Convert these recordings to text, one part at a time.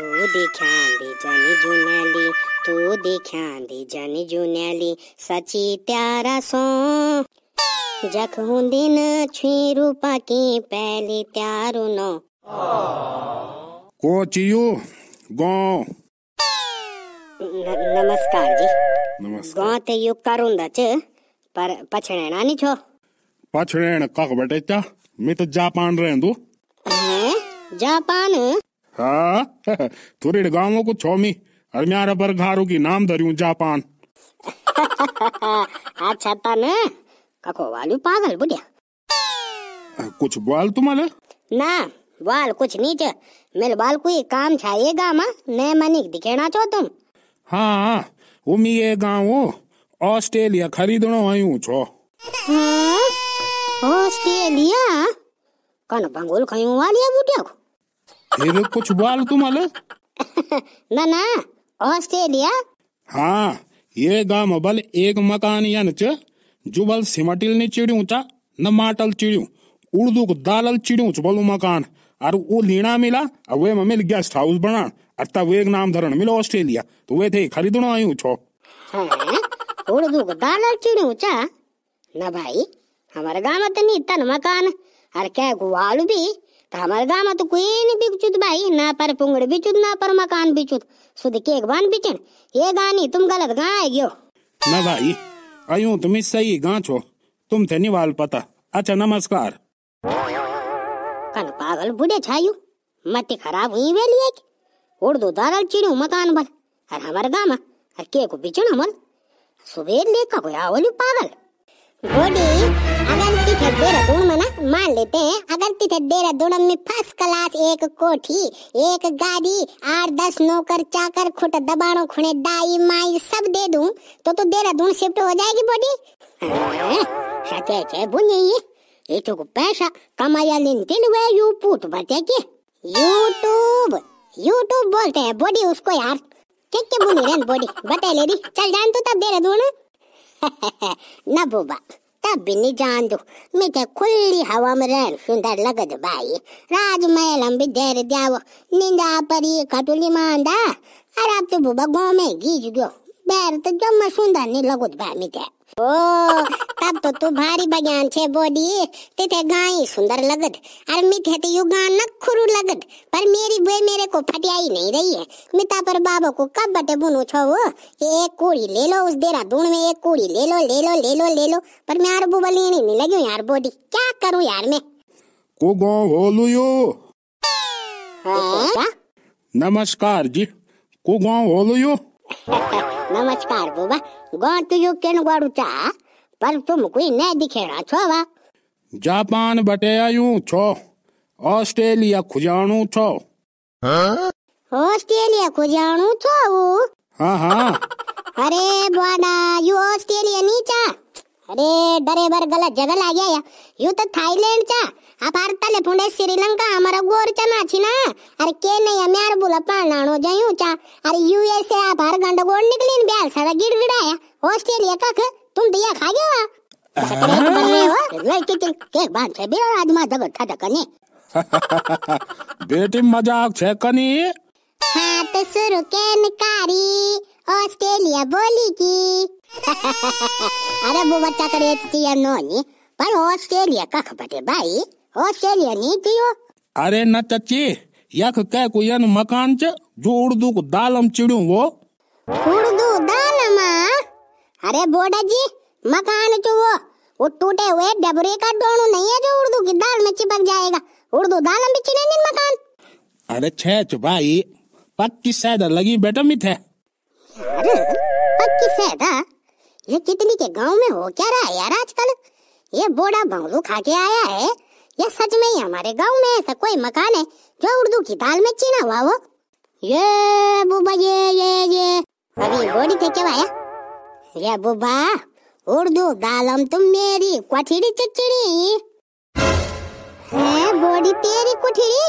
तो देख्यांदी जानी जुन्याली तो देख्यांदी जानी जुन्याली सची त्यारा सो जख हुंदे न छुई रूपा की पहली त्यारो नो को चियो गांव नमस्कार जी नमस्कार गांव ते यो करुंदा च पर पछड़ेना नहीं छो पछड़ेन कख बटे चा मैं तो जापान रहंदू जापान हाँ तुरिड गांवों को छोमी अरम्यार पर घारू की नाम धरियूं जापान अच्छा तने कको वालू पागल बुढ़िया कुछ बाल तुम्हारे ना बाल कुछ नहीं च मेरे बाल कोई काम छाइए गामा ने मनी दिखेना चो तुम हाँ उमी ये गाँव ऑस्ट्रेलिया खरीदनो आयू छो हाँ? ऑस्ट्रेलिया कन बंगोल खयूं वाली बुढ़िया को हिरो को छुपाल तुम्हाला ना ना ऑस्ट्रेलिया हाँ ये गाम बल एक मकान यान च बल सिमटिल ने चिड़ियों चा न माटल चिड़ियों उर्दू को दालल चिड़ियों च बलू मकान और वो लीणा मिला और वे मिल गेस्ट हाउस बना और तब एक नाम धरण मिलो ऑस्ट्रेलिया तो वे थे खरीदना आयु छो हाँ, उर्दू को दालल चिड़ियों चा ना भाई हमारे गांव तो नहीं मकान और क्या गुवालू भी तो हमारे गाँव तो कोई नहीं बिकचुत भाई ना पर पुंगड़ बिचुत ना पर मकान बिचुत सुध एक बान बिचन ये गानी तुम गलत गाँ आए गयो ना भाई आयु तुम सही गाँ छो तुम थे निवाल पता अच्छा नमस्कार कन पागल बुढ़े छायू मत खराब हुई वे लिए उड़ दो दारल चिड़ू मकान बल और हमारे गाँव के को बिचन हमल सुबेर लेखा कोई आओली पागल गोडी अगर की ठेबे रतून मना मान लेते हैं अगर तिथे देहरादून में फर्स्ट क्लास एक कोठी एक गाड़ी आठ दस नौकर चाकर खुट दबाणो खुने दाई माई सब दे दूं तो तो देहरादून शिफ्ट हो जाएगी बॉडी सच है बुने ये ये तो पैसा कमाया लेन दिन वे यू पूत बचे के यूट्यूब यूट्यूब बोलते हैं बॉडी उसको यार क्या क्या बुनी रन बॉडी बता ले दी चल जान तो तब देहरादून ना बोबा तब भी नहीं जान दो मैं तो खुली हवा में रहन सुंदर लगत भाई राजमहल भी देर दियाव निंदा परी खटुली मांदा अरे अब तो बुबा गाँव में गीज गयो बैर तो जम्मा सुंदर नहीं लगत भाई मैं ओ तब तो तू भारी बगान छे बोडी तेते गाई सुंदर लगत अर मिथे तो यू गां नखुरु लगत पर मेरी बे मेरे को फटियाई नहीं रही है मिता पर बाबो को कब बटे बुनो छो वो कि एक कूड़ी ले लो उस देरा दूण में एक कूड़ी ले लो ले लो ले लो ले लो पर मैं यार बुबा लेने नहीं लगी यार बोडी क्या करूं यार मैं को गांव हो लो यो हाँ? नमस्कार जी को गांव हो लो यो नमस्कार बुबा गौर केन गाड़ू चा पर तुम कोई न दिखेड़ा छोवा जापान बटे आयू छो ऑस्ट्रेलिया खुजाणू छो हाँ? ऑस्ट्रेलिया खुजाणू छो हाँ हाँ अरे बुआना यू ऑस्ट्रेलिया नीचा अरे डरे बर गलत जगह आ गया या यू तो थाईलैंड चा आप हर ले फुंडे श्रीलंका हमारा गोर चना छी ना अरे के नहीं हम यार बुला पान नानो जायूं चा अरे यूएसए आप हर गंड गोड़ निकली सारा साला गिड़गिड़ाया ऑस्ट्रेलिया तक तुम दिया खा गए हो अच्छा, तो हाँ। लड़की तुम केक बांध छे बेरा आज था कने बेटी मजाक छे कनी हाँ तो शुरू के निकारी ऑस्ट्रेलिया बोली की अरे वो बच्चा करे थी नो नी पर ऑस्ट्रेलिया का खपते भाई ऑस्ट्रेलिया नहीं थी वो अरे न चची यख के कोई मकान च जो उर्दू को दालम चिड़ू वो उर्दू अरे बोडा जी मकान जो वो वो टूटे हुए डबरे का डोनो नहीं है जो उर्दू की दाल में चिपक जाएगा उर्दू दाल में चिने मकान अरे छे चुपाई पक्की सैदा लगी बेटा मित है अरे पक्की सैदा ये कितनी के गांव में हो क्या रहा है यार आजकल ये बोड़ा बंगलू खा के आया है ये सच में ही हमारे गांव में ऐसा कोई मकान है जो उर्दू की दाल में चिना हुआ वो ये बुबा ये ये ये अभी बोड़ी थे क्या भाया रे बुबा उर्दू दालम तुम मेरी कोठड़ी चिचड़ी है बॉडी तेरी कुठड़ी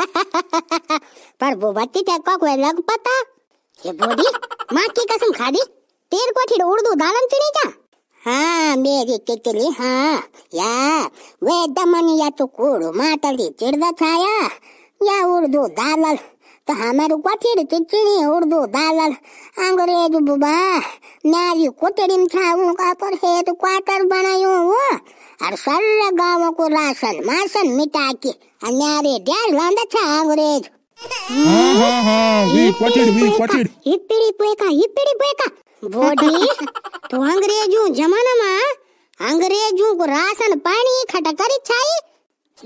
पर बुबा ती तेरे को कोई लग पता ये बॉडी माँ की कसम खा दी तेरे कोठड़ी उर्दू दालम चिड़ी जा हाँ मेरी किकली हाँ या वे दमन या तो कूड़ मातली चिड़दा छाया या उर्दू दालल हमारे हाम्रो कचेरी चिचिनी उर्दू दालाल अङ्ग्रेज बुबा नारी कोटेरी छाऊँ का पर हेत तो क्वार्टर बनायो वो और सर गांव को राशन मासन मिटा के न्यारे ड्याल लांदा छ अङ्ग्रेज हिपड़ी पोएका हिपड़ी पोएका बॉडी तो अंग्रेजों जमाना मा अंग्रेजों को राशन पानी खटकरी छाई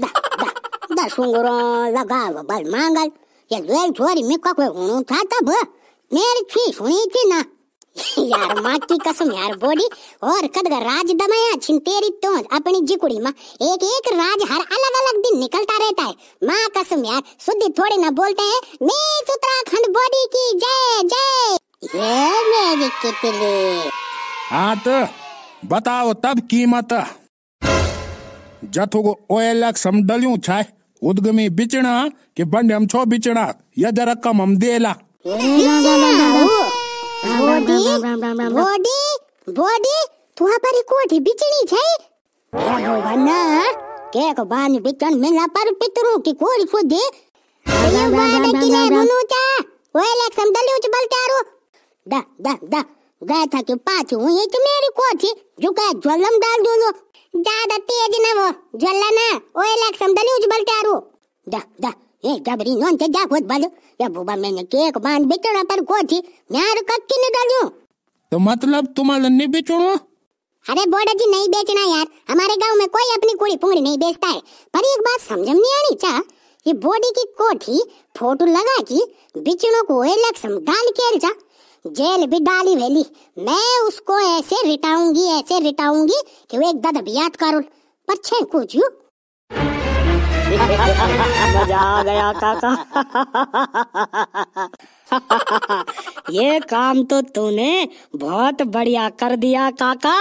दा दा दा सुंगरों लगाव बल मांगल ये लोग छोरी में कोई होनो था तब मेरी छी सुनी थी ना यार माँ की कसम यार बोली और कद का राज दमाया तेरी तो अपनी जिकुड़ी माँ एक एक राज हर अलग अलग दिन निकलता रहता है माँ कसम यार सुधी थोड़ी ना बोलते हैं मीस उत्तराखंड बॉडी की जय जय ये मेरी कितली हाँ तो बताओ तब कीमत जथोगो ओएलएक्स हम डलियो छाए उद्गमी बिचना के बंड हम छो बिचणा यद रकम हम देला तुम्हारी कोठी बिचड़ी छै के को बानी बिचण मिला पर पितरू की कोरी फुदे ये बात किने मनुचा ओए लेखम दलियो च बलतारो दा दा दा गया था कि पाछ हूँ ये तो मेरी को थी जो गाय ज्वलम डाल दो ज्यादा तेज ना वो ज्वला ना ओ इलेक्शन दली उजबल त्यारू दा दा ए गबरी नोन के जा खुद बल या बुबा मैंने केक बांध बेचड़ा पर को थी यार कक्की ने डालियो तो मतलब तुम्हारा नहीं बेचणो अरे बोडा जी नहीं बेचना यार हमारे गांव में कोई अपनी कुड़ी पुंगड़ी नहीं बेचता है पर एक बात समझ में नहीं आनी चा ये बॉडी की कोठी फोटो लगा की बिचनो को इलेक्शन डाल के जा जेल भी डाली वेली मैं उसको ऐसे रिटाऊंगी ऐसे रिटाऊंगी कि वो एक दद बियात कारुल पर छे कुछ यू मजा आ गया काका ये काम तो तूने बहुत बढ़िया कर दिया काका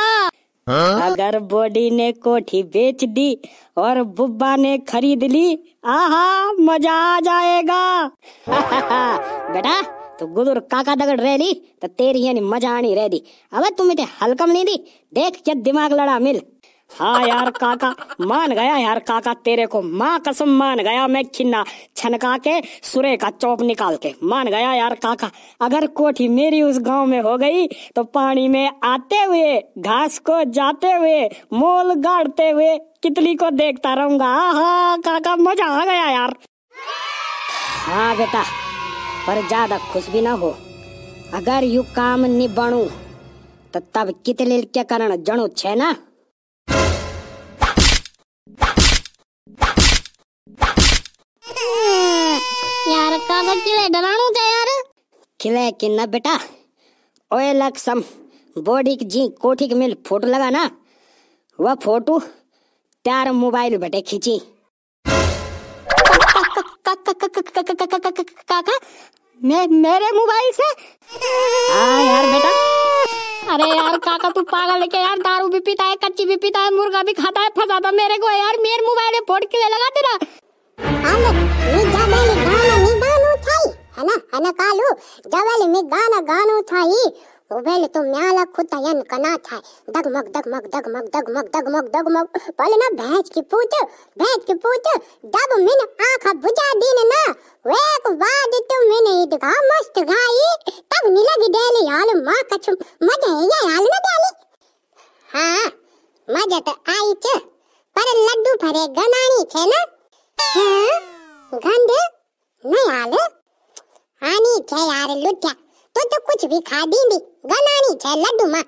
हाँ? अगर बॉडी ने कोठी बेच दी और बुब्बा ने खरीद ली आहा मजा आ जाएगा हाँ। बेटा तो गुदुर काका दगड़ ली तो तेरी यानी मजा आनी रह दी अब तुम इतने हलकम नहीं दी देख क्या दिमाग लड़ा मिल हाँ यार काका मान गया यार काका तेरे को माँ कसम मान गया मैं खिन्ना छनका के सुरे का चौप निकाल के मान गया यार काका अगर कोठी मेरी उस गांव में हो गई तो पानी में आते हुए घास को जाते हुए मोल गाड़ते हुए कितली को देखता रहूंगा हाँ काका मजा आ गया यार हाँ बेटा पर ज्यादा खुश भी ना हो अगर यू काम नि बणू तो तब कितने क्या कारण जणू छे ना यार काका किले डराणू जा यार किले कि ना बेटा ओए लक्ष्म बॉडी की जी कोठी के मिल फोटो लगा ना वो फोटो तार मोबाइल बटे खींची काका मे, मेरे मोबाइल से हाँ यार बेटा अरे यार काका तू पागल है क्या यार दारू भी पीता है कच्ची भी पीता है मुर्गा भी खाता है था मेरे को यार मेरे मोबाइल में फोड़ के लगा तेरा है ना है ना कालू जवल में गाना गानू था ही तो वेल तो म्याला खुतयन कना था दगमग दगमग दगमग दगमग दगमग दगमग बोले ना भैंस की पूत भैंस की पूत दब मिन आंख बुझा दीन ना वेक वाद तो मिन ईदगा मस्त गाई तब निलग डेली हाल मां कछु मजे ये हाल ना डेली हां मजे तो आई छ पर लड्डू भरे गनानी छे ना हां गंदे नहीं हाल आनी छे यार लुटिया तो तो कुछ भी खा दी दी गनानी छे लड्डू मां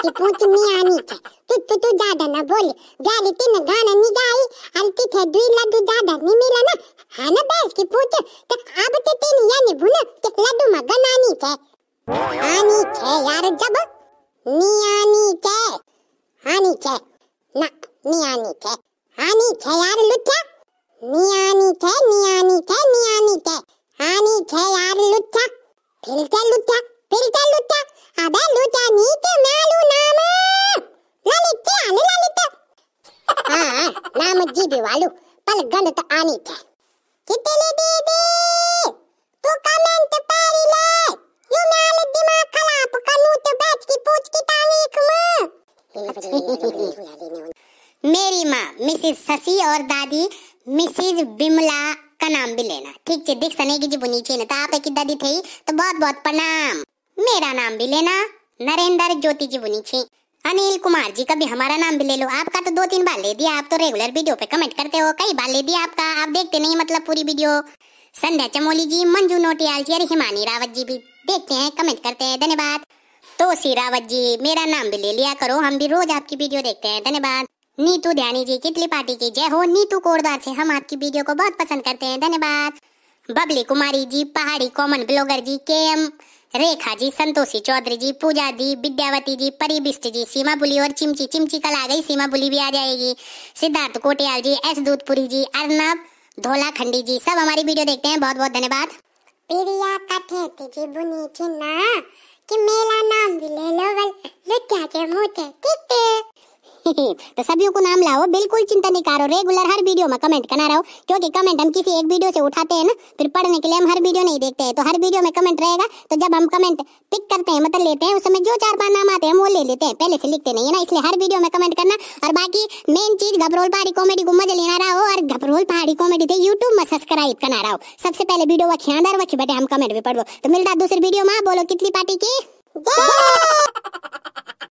की पूछ नहीं आनी छे तू तू तू ज्यादा ना बोल गाली तीन गाना नी गाई अरे ती थे दुई लड्डू ज्यादा नी मिला ना हां ना बैस की पूछ तो अब ते तीन यानी भुना के लड्डू मा गनानी छे आनी छे यार जब नी आनी छे आनी छे ना नी आनी छे आनी छे यार लुच्चा नी आनी छे नी आनी छे नी आनी छे आनी छे यार लुच्चा పెరిగితే లుచ్చ పెరిగితే లుచ్చ అదే లుచ్చ నీకు నాలు నామ లలిత అను లలిత ఆ నామ జీబి వాలు పల గంధత ఆనిత కితలి దీది तू कमेंट पारी ले यू नाल दिमाग खराब कनूत बैठ की पूछ की तारीख में मेरी माँ मिसेस शशि और दादी मिसेस बिमला का नाम भी लेना ठीक है दिख सने की जी बुनीचे ना तो आप एक दादी थे तो बहुत बहुत प्रणाम मेरा नाम भी लेना नरेंद्र ज्योति जी बुनीचे अनिल कुमार जी का भी हमारा नाम भी ले लो आपका तो दो तीन बार ले दिया आप तो रेगुलर वीडियो पे कमेंट करते हो कई बार ले दिया आपका आप देखते नहीं मतलब पूरी वीडियो संध्या चमोली जी मंजू नोटियाल जी और हिमानी रावत जी भी देखते हैं कमेंट करते हैं धन्यवाद तो सी रावत जी मेरा नाम भी ले लिया करो हम भी रोज आपकी वीडियो देखते हैं धन्यवाद नीतू ध्यानी जी की त्रिपाठी की जय हो नीतू कोरदार से हम आपकी वीडियो को बहुत पसंद करते हैं धन्यवाद बबली कुमारी जी पहाड़ी कॉमन ब्लॉगर जी के एम रेखा जी संतोषी चौधरी जी पूजा जी विद्यावती जी परिबिष्ट जी सीमा बुली और चिमची चिमची कल आ गई सीमा बुली भी आ जाएगी सिद्धार्थ कोटियाल जी एस दूधपुरी जी अर्नब धोला खंडी जी सब हमारी वीडियो देखते हैं बहुत बहुत धन्यवाद बुनी कि नाम भी ले लो के तो सभी को नाम लाओ बिल्कुल चिंता नहीं करो रेगुलर हर वीडियो में कमेंट करना रहो क्योंकि कमेंट हम किसी एक वीडियो से उठाते हैं ना फिर पढ़ने के लिए हम हर वीडियो नहीं देखते हैं तो हर वीडियो में कमेंट रहेगा तो जब हम कमेंट पिक करते हैं मतलब लेते हैं उस समय जो चार पांच नाम आते हैं वो ले लेते हैं पहले से लिखते नहीं है ना इसलिए हर वीडियो में कमेंट करना और बाकी मेन चीज घबरोल पहाड़ी कॉमेडी को मजे लेना रहो और घबरोल पहाड़ी कॉमेडी थे यूट्यूब में सब्सक्राइब करना रहो सबसे पहले वीडियो वक्त अंदर वक्त बैठे हम कमेंट भी पढ़ो तो मिलता दूसरी वीडियो में बोलो कितनी पार्टी की